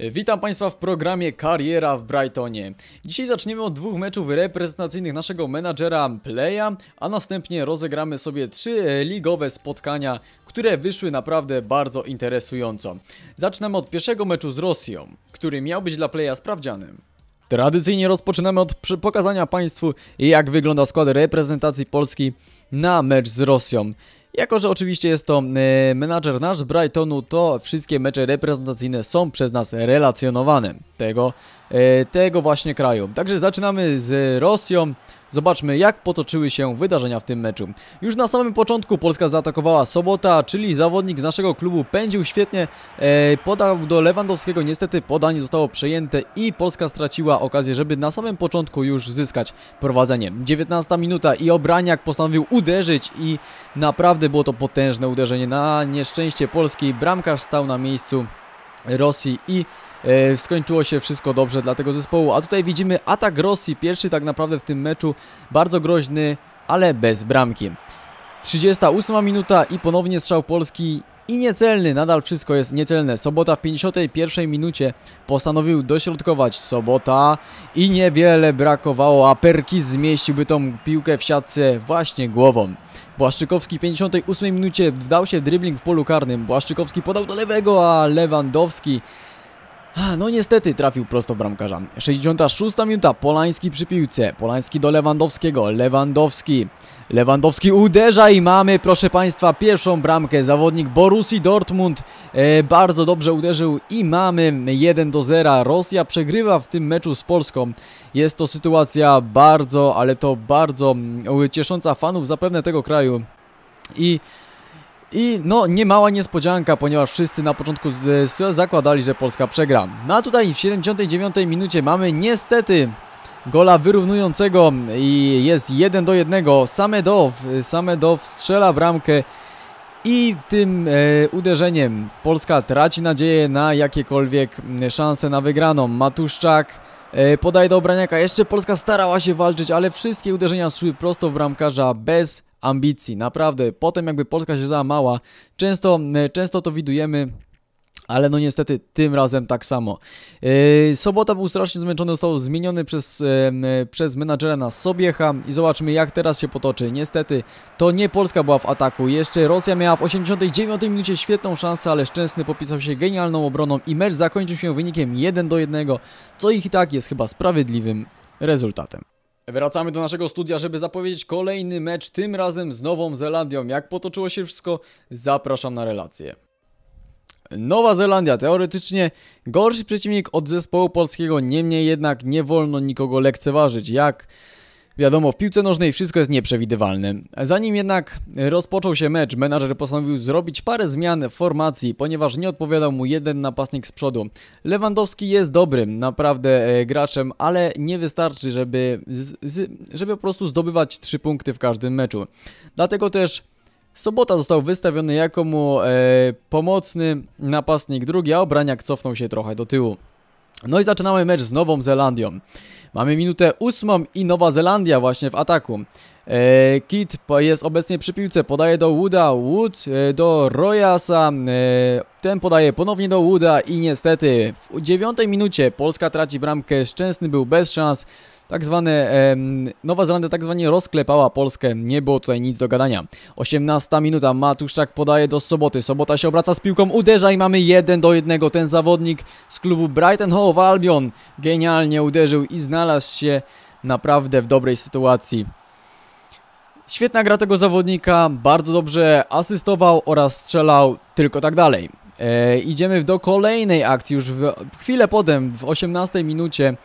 Witam Państwa w programie Kariera w Brightonie. Dzisiaj zaczniemy od dwóch meczów reprezentacyjnych naszego menadżera Playa, a następnie rozegramy sobie trzy e, ligowe spotkania, które wyszły naprawdę bardzo interesująco. Zaczynamy od pierwszego meczu z Rosją, który miał być dla Playa sprawdzianem. Tradycyjnie rozpoczynamy od pokazania Państwu jak wygląda skład reprezentacji Polski na mecz z Rosją. Jako, że oczywiście jest to e, menadżer nasz Brightonu, to wszystkie mecze reprezentacyjne są przez nas relacjonowane. Tego E, tego właśnie kraju. Także zaczynamy z Rosją. Zobaczmy jak potoczyły się wydarzenia w tym meczu. Już na samym początku Polska zaatakowała Sobota, czyli zawodnik z naszego klubu pędził świetnie, e, podał do Lewandowskiego, niestety podanie zostało przejęte i Polska straciła okazję, żeby na samym początku już zyskać prowadzenie. 19 minuta i Obraniak postanowił uderzyć i naprawdę było to potężne uderzenie. Na nieszczęście Polski bramkarz stał na miejscu Rosji i E, skończyło się wszystko dobrze dla tego zespołu. A tutaj widzimy atak Rosji, pierwszy tak naprawdę w tym meczu, bardzo groźny, ale bez bramki. 38 minuta i ponownie strzał Polski i niecelny, nadal wszystko jest niecelne. Sobota w 51 minucie postanowił dośrodkować Sobota i niewiele brakowało, a Perkis zmieściłby tą piłkę w siatce właśnie głową. Błaszczykowski w 58 minucie wdał się w dribbling w polu karnym. Błaszczykowski podał do lewego, a Lewandowski no niestety trafił prosto w bramkarza. 66 minuta, Polański przy piłce. Polański do Lewandowskiego, Lewandowski. Lewandowski uderza i mamy, proszę Państwa, pierwszą bramkę. Zawodnik Borusi Dortmund e, bardzo dobrze uderzył i mamy 1 do 0. Rosja przegrywa w tym meczu z Polską. Jest to sytuacja bardzo, ale to bardzo mm, ciesząca fanów zapewne tego kraju. I i no, mała niespodzianka, ponieważ wszyscy na początku zakładali, że Polska przegra. No a tutaj w 79 minucie mamy niestety gola wyrównującego i jest 1 do 1. Samedow, Samedow strzela bramkę i tym e, uderzeniem Polska traci nadzieję na jakiekolwiek szanse na wygraną. Matuszczak e, podaje do Obraniaka. Jeszcze Polska starała się walczyć, ale wszystkie uderzenia szły prosto w bramkarza bez ambicji. Naprawdę, potem jakby Polska się załamała, często, e, często to widujemy ale no niestety tym razem tak samo. Yy, sobota był strasznie zmęczony, został zmieniony przez, yy, przez menadżera na Sobiecha i zobaczmy jak teraz się potoczy. Niestety to nie Polska była w ataku, jeszcze Rosja miała w 89 minucie świetną szansę, ale Szczęsny popisał się genialną obroną i mecz zakończył się wynikiem 1 do 1, co ich i tak jest chyba sprawiedliwym rezultatem. Wracamy do naszego studia, żeby zapowiedzieć kolejny mecz, tym razem z Nową Zelandią. Jak potoczyło się wszystko, zapraszam na relację. Nowa Zelandia teoretycznie gorszy przeciwnik od zespołu polskiego, niemniej jednak nie wolno nikogo lekceważyć. Jak Wiadomo, w piłce nożnej wszystko jest nieprzewidywalne. Zanim jednak rozpoczął się mecz, menadżer postanowił zrobić parę zmian w formacji, ponieważ nie odpowiadał mu jeden napastnik z przodu. Lewandowski jest dobrym, naprawdę e, graczem, ale nie wystarczy, żeby, z, z, żeby po prostu zdobywać 3 punkty w każdym meczu. Dlatego też Sobota został wystawiony jako mu e, pomocny napastnik drugi, a Obraniak cofnął się trochę do tyłu. No i zaczynamy mecz z Nową Zelandią. Mamy minutę ósmą i Nowa Zelandia właśnie w ataku. E, Kit jest obecnie przy piłce, podaje do Wooda, Wood e, do Royasa, e, ten podaje ponownie do Wooda i niestety w dziewiątej minucie Polska traci bramkę, Szczęsny był bez szans, tak zwane, Nowa Zelandia tak zwanie rozklepała Polskę, nie było tutaj nic do gadania. 18 minuta, Matuszczak podaje do Soboty, Sobota się obraca z piłką, uderza i mamy 1 do 1, ten zawodnik z klubu Brighton Hove Albion genialnie uderzył i znalazł się naprawdę w dobrej sytuacji. Świetna gra tego zawodnika, bardzo dobrze asystował oraz strzelał, tylko tak dalej. E, idziemy do kolejnej akcji, już w, chwilę potem, w 18 minucie.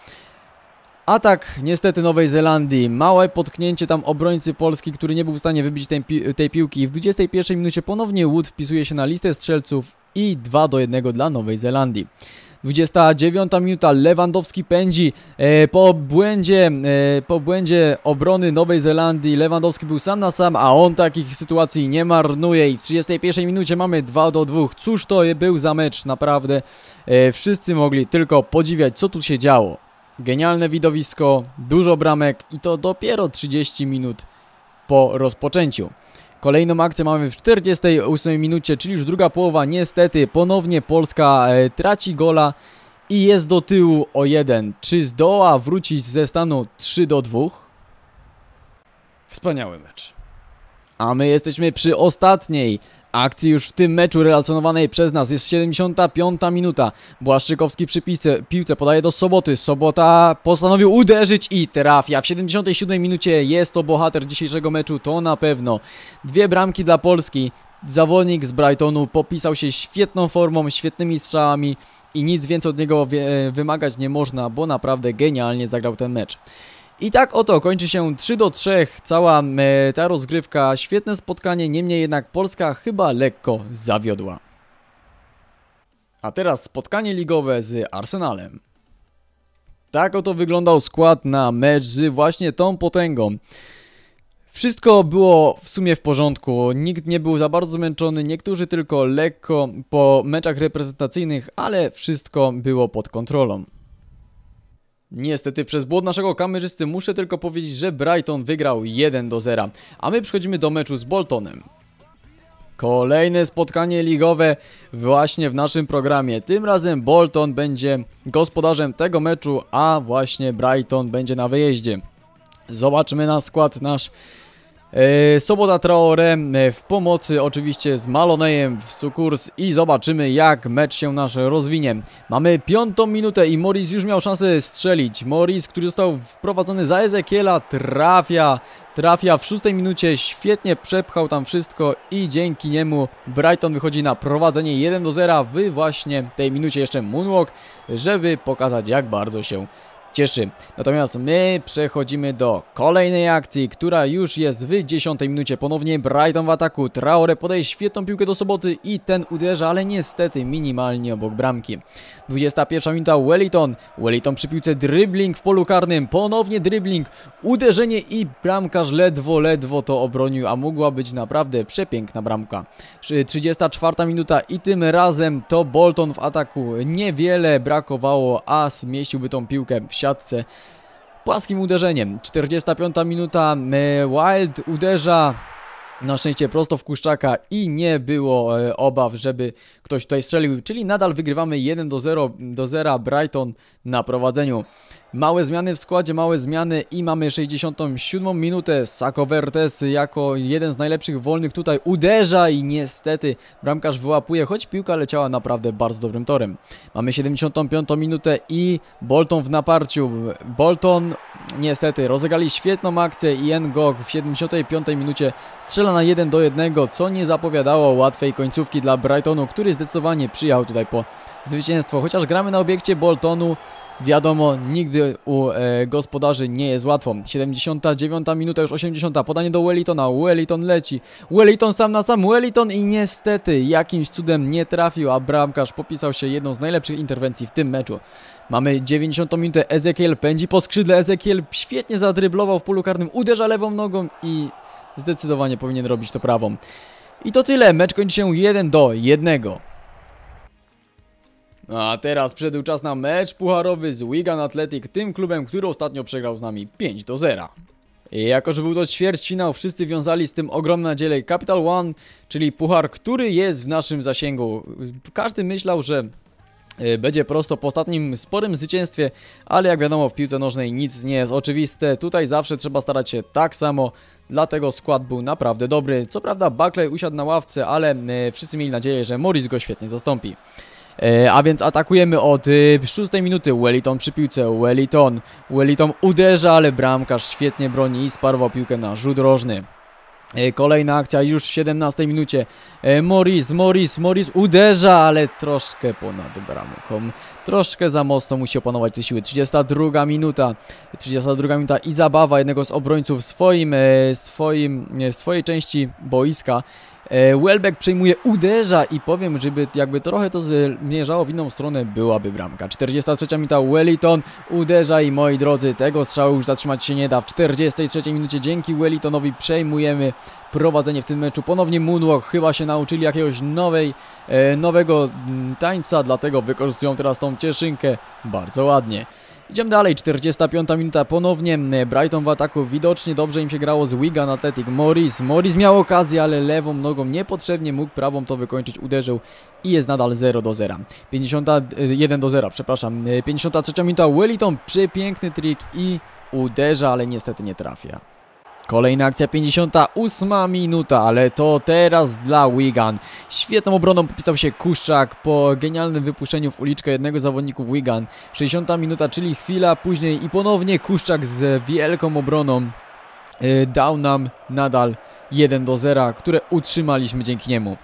Atak niestety Nowej Zelandii, małe potknięcie tam obrońcy Polski, który nie był w stanie wybić tej, pi tej piłki. W 21 minucie ponownie Wood wpisuje się na listę strzelców i 2 do 1 dla Nowej Zelandii. 29 minuta, Lewandowski pędzi e, po błędzie, e, po błędzie obrony Nowej Zelandii. Lewandowski był sam na sam, a on takich sytuacji nie marnuje i w 31 minucie mamy 2 do 2. Cóż to był za mecz, naprawdę. E, wszyscy mogli tylko podziwiać, co tu się działo. Genialne widowisko, dużo bramek i to dopiero 30 minut po rozpoczęciu. Kolejną akcję mamy w 48 minucie, czyli już druga połowa. Niestety ponownie Polska e, traci gola i jest do tyłu o jeden. Czy zdoła wrócić ze stanu 3 do 2? Wspaniały mecz. A my jesteśmy przy ostatniej Akcji już w tym meczu relacjonowanej przez nas jest 75 minuta. Błaszczykowski przy piłce, piłce podaje do Soboty. Sobota postanowił uderzyć i trafia. W 77 minucie jest to bohater dzisiejszego meczu, to na pewno. Dwie bramki dla Polski. Zawodnik z Brightonu popisał się świetną formą, świetnymi strzałami i nic więcej od niego e, wymagać nie można, bo naprawdę genialnie zagrał ten mecz. I tak oto kończy się 3 do 3 cała e, ta rozgrywka, świetne spotkanie, niemniej jednak Polska chyba lekko zawiodła. A teraz spotkanie ligowe z Arsenalem. Tak oto wyglądał skład na mecz z właśnie tą potęgą. Wszystko było w sumie w porządku, nikt nie był za bardzo zmęczony, niektórzy tylko lekko po meczach reprezentacyjnych, ale wszystko było pod kontrolą. Niestety przez błąd naszego kamerzysty muszę tylko powiedzieć, że Brighton wygrał 1 do 0, a my przechodzimy do meczu z Boltonem. Kolejne spotkanie ligowe właśnie w naszym programie. Tym razem Bolton będzie gospodarzem tego meczu, a właśnie Brighton będzie na wyjeździe. Zobaczmy na skład nasz E, sobota Traore e, w pomocy oczywiście z Malonejem w sukurs i zobaczymy jak mecz się nasz rozwinie. Mamy piątą minutę i Morris już miał szansę strzelić. Morris, który został wprowadzony za Ezekiela, trafia, trafia w szóstej minucie, świetnie przepchał tam wszystko i dzięki niemu Brighton wychodzi na prowadzenie 1 do 0 w właśnie tej minucie jeszcze Moonwalk, żeby pokazać jak bardzo się cieszy. Natomiast my przechodzimy do kolejnej akcji, która już jest w 10 minucie. Ponownie Brighton w ataku. Traore podaje świetną piłkę do soboty i ten uderza, ale niestety minimalnie obok bramki. 21 minuta Wellington. Wellington przy piłce dribbling w polu karnym. Ponownie dribbling. Uderzenie i bramkarz ledwo, ledwo to obronił, a mogła być naprawdę przepiękna bramka. 34 minuta i tym razem to Bolton w ataku. Niewiele brakowało, a zmieściłby tą piłkę w siatce płaskim uderzeniem. 45 minuta, Wild uderza na szczęście prosto w Kuszczaka i nie było e, obaw, żeby ktoś tutaj strzelił, czyli nadal wygrywamy 1 do 0, do 0 Brighton na prowadzeniu. Małe zmiany w składzie, małe zmiany i mamy 67 minutę. Sako Vertes jako jeden z najlepszych wolnych tutaj uderza i niestety bramkarz wyłapuje, choć piłka leciała naprawdę bardzo dobrym torem. Mamy 75 minutę i Bolton w naparciu. Bolton niestety rozegali świetną akcję i Ngok w 75 minucie strzela na 1 do 1, co nie zapowiadało łatwej końcówki dla Brightonu, który zdecydowanie przyjechał tutaj po zwycięstwo. Chociaż gramy na obiekcie Boltonu, Wiadomo, nigdy u e, gospodarzy nie jest łatwo. 79 minuta, już 80. Podanie do Wellingtona. Wellington leci. Wellington sam na sam. Wellington i niestety jakimś cudem nie trafił, a bramkarz popisał się jedną z najlepszych interwencji w tym meczu. Mamy 90 minutę. Ezekiel pędzi po skrzydle. Ezekiel świetnie zadryblował w polu karnym. Uderza lewą nogą i zdecydowanie powinien robić to prawą. I to tyle. Mecz kończy się 1 do 1. A teraz przyszedł czas na mecz pucharowy z Wigan Athletic, tym klubem, który ostatnio przegrał z nami 5 do 0. I jako, że był to ćwierćfinał, wszyscy wiązali z tym ogromne nadzieje Capital One, czyli puchar, który jest w naszym zasięgu. Każdy myślał, że e, będzie prosto po ostatnim sporym zwycięstwie, ale jak wiadomo w piłce nożnej nic nie jest oczywiste, tutaj zawsze trzeba starać się tak samo, dlatego skład był naprawdę dobry. Co prawda Buckley usiadł na ławce, ale e, wszyscy mieli nadzieję, że Morris go świetnie zastąpi. E, a więc atakujemy od y, szóstej minuty. Wellington przy piłce. Wellington. Wellington uderza, ale bramkarz świetnie broni i sparwał piłkę na rzut rożny. E, kolejna akcja już w 17 minucie. E, Morris, Morris, Morris uderza, ale troszkę ponad bramką. Troszkę za mocno musi opanować te siły. 32 minuta. 32 minuta i zabawa jednego z obrońców w swoim, swoim, w swojej części boiska. E, Welbeck przejmuje, uderza i powiem, żeby jakby trochę to zmierzało w inną stronę, byłaby bramka. 43 minuta Wellington uderza i moi drodzy, tego strzału już zatrzymać się nie da. W 43 minucie dzięki Wellingtonowi przejmujemy prowadzenie w tym meczu. Ponownie Moonwalk chyba się nauczyli jakiegoś nowej, e, nowego mm, tańca, dlatego wykorzystują teraz tą cieszynkę bardzo ładnie. Idziemy dalej, 45 minuta ponownie, e, Brighton w ataku, widocznie dobrze im się grało z Wigan Athletic, Morris, Morris miał okazję, ale lewą nogą niepotrzebnie mógł prawą to wykończyć, uderzył i jest nadal 0 do 0, 51 e, do 0, przepraszam, 53 e, minuta, Wellington, przepiękny trik i uderza, ale niestety nie trafia. Kolejna akcja 58 minuta, ale to teraz dla Wigan. Świetną obroną popisał się Kuszczak po genialnym wypuszczeniu w uliczkę jednego zawodników Wigan. 60 minuta, czyli chwila później i ponownie Kuszczak z wielką obroną y, dał nam nadal 1 do 0, które utrzymaliśmy dzięki niemu.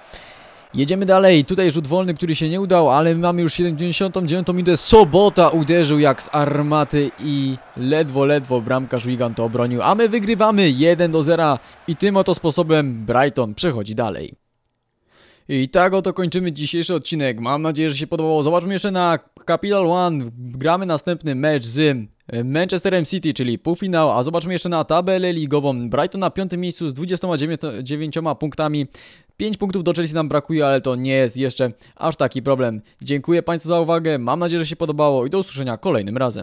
Jedziemy dalej, tutaj rzut wolny, który się nie udał, ale mamy już 79 minutę. Sobota uderzył jak z armaty i ledwo, ledwo bramkarz Wigan to obronił. A my wygrywamy 1 do 0 i tym oto sposobem Brighton przechodzi dalej. I tak oto kończymy dzisiejszy odcinek. Mam nadzieję, że się podobało. Zobaczmy jeszcze na Capital One. Gramy następny mecz z e, Manchesterem City, czyli półfinał, a zobaczmy jeszcze na tabelę ligową. Brighton na piątym miejscu z 29 punktami. 5 punktów do Chelsea nam brakuje, ale to nie jest jeszcze aż taki problem. Dziękuję Państwu za uwagę, mam nadzieję, że się podobało i do usłyszenia kolejnym razem.